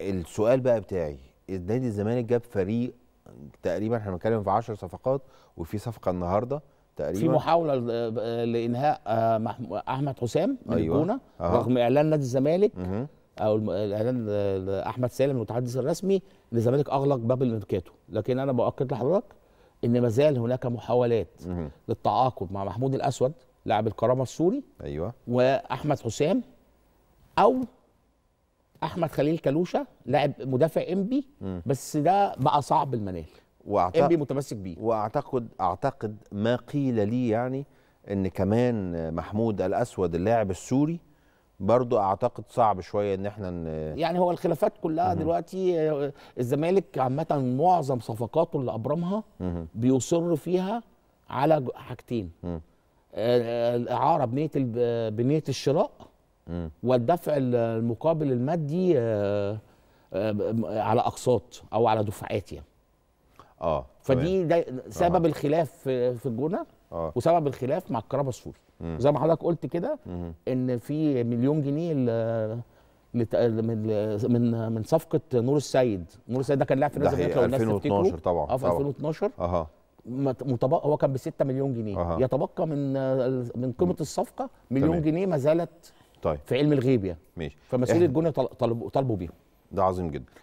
السؤال بقى بتاعي نادي الزمالك جاب فريق تقريبا احنا بنتكلم في 10 صفقات وفي صفقه النهارده تقريبا في محاوله لانهاء آه، احمد حسام من أيوة. الجونه أه. رغم اعلان نادي الزمالك او الاعلان احمد سالم المتحدث الرسمي ان الزمالك اغلق باب الميركاتو لكن انا باكد لحضرتك ان ما زال هناك محاولات مه. للتعاقد مع محمود الاسود لاعب الكرامه السوري ايوه واحمد حسام او احمد خليل كلوشه لاعب مدافع انبي بس ده بقى صعب المنال وأعتقد انبي متمسك بيه واعتقد اعتقد ما قيل لي يعني ان كمان محمود الاسود اللاعب السوري برضو اعتقد صعب شويه ان احنا ن... يعني هو الخلافات كلها مم. دلوقتي آه، الزمالك عامه معظم صفقاته اللي ابرمها مم. بيصر فيها على حاجتين آه، آه، الاعاره بنيه بنيه الشراء والدفع المقابل المادي آه، آه، على اقساط او على دفعات يعني اه فدي ده سبب آه. الخلاف في الجونه آه. وسبب الخلاف مع الكهرباء السوري زي ما حضرتك قلت كده ان في مليون جنيه من من صفقه نور السيد نور السيد ده كان لاعب في نادي لو الناس 2012 طبعا اه في 2012 اه متبقى هو كان ب 6 مليون جنيه أه. يتبقى من آه، من قيمه الصفقه مليون تمام. جنيه ما زالت طيب في علم الغيب يعني ماشي فمسؤوليه الجونه طلبوا طلبوا بيها ده عظيم جدا